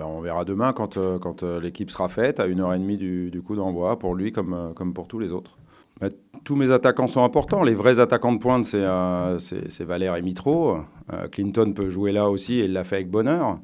Ben, on verra demain quand, euh, euh, l'équipe sera faite, à 1 h et demie du coup d'envoi, pour lui comme, euh, pour tous les autres. Ben, tous mes attaquants sont importants. Les vrais attaquants de pointe, c'est Valère et Mitro. Clinton peut jouer là aussi et il l'a fait avec bonheur.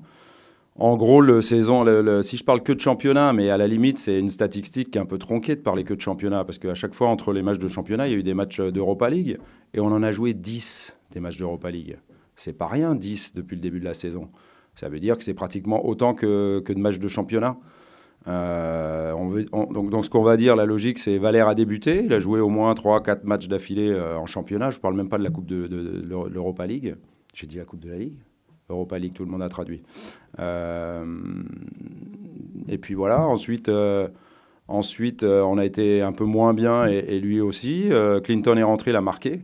En gros, le saison, si je parle que de championnat, mais à la limite, c'est une statistique un peu tronquée de parler que de championnat, parce qu'à chaque fois, entre les matchs de championnat, il y a eu des matchs d'Europa League, et on en a joué 10 des matchs d'Europa League. C'est pas rien, 10 depuis le début de la saison. Ça veut dire que c'est pratiquement autant que, que, de matchs de championnat. Euh, on veut, donc, ce qu'on va dire, la logique, c'est Valère a débuté. Il a joué au moins 3-4 matchs d'affilée euh, en championnat. Je ne parle même pas de la Coupe de, l'Europa League. J'ai dit la Coupe de la Ligue. Europa League, tout le monde a traduit. Euh, et puis voilà, ensuite, ensuite on a été un peu moins bien et, et lui aussi. Clinton est rentré, il a marqué.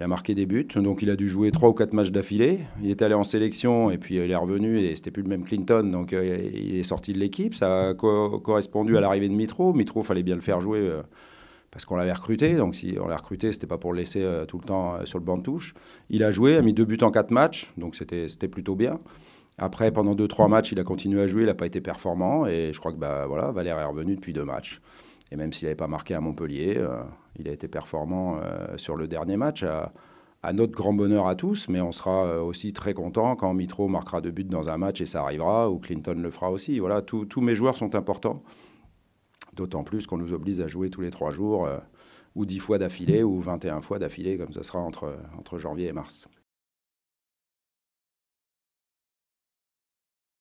Il a marqué des buts, donc il a dû jouer trois ou quatre matchs d'affilée. Il est allé en sélection et puis il est revenu et c'était plus le même Clinton, donc euh, il est sorti de l'équipe. Ça a correspondu à l'arrivée de Mitro. Mitro, fallait bien le faire jouer euh, parce qu'on l'avait recruté. Donc si on l'a recruté, c'était pas pour le laisser euh, tout le temps sur le banc de touche. Il a joué, a mis deux buts en quatre matchs, donc c'était plutôt bien. Après, pendant deux trois matchs, il a continué à jouer, il n'a pas été performant et je crois que bah, voilà, Valère est revenu depuis deux matchs. Et même s'il n'avait pas marqué à Montpellier, euh, il a été performant euh, sur le dernier match. À, notre grand bonheur à tous, mais on sera euh, aussi très content quand Mitro marquera deux buts dans un match et ça arrivera, ou Clinton le fera aussi. Voilà, tous mes joueurs sont importants, d'autant plus qu'on nous oblige à jouer tous les trois jours, ou dix fois d'affilée, ou 21 fois d'affilée, comme ce sera entre, entre janvier et mars.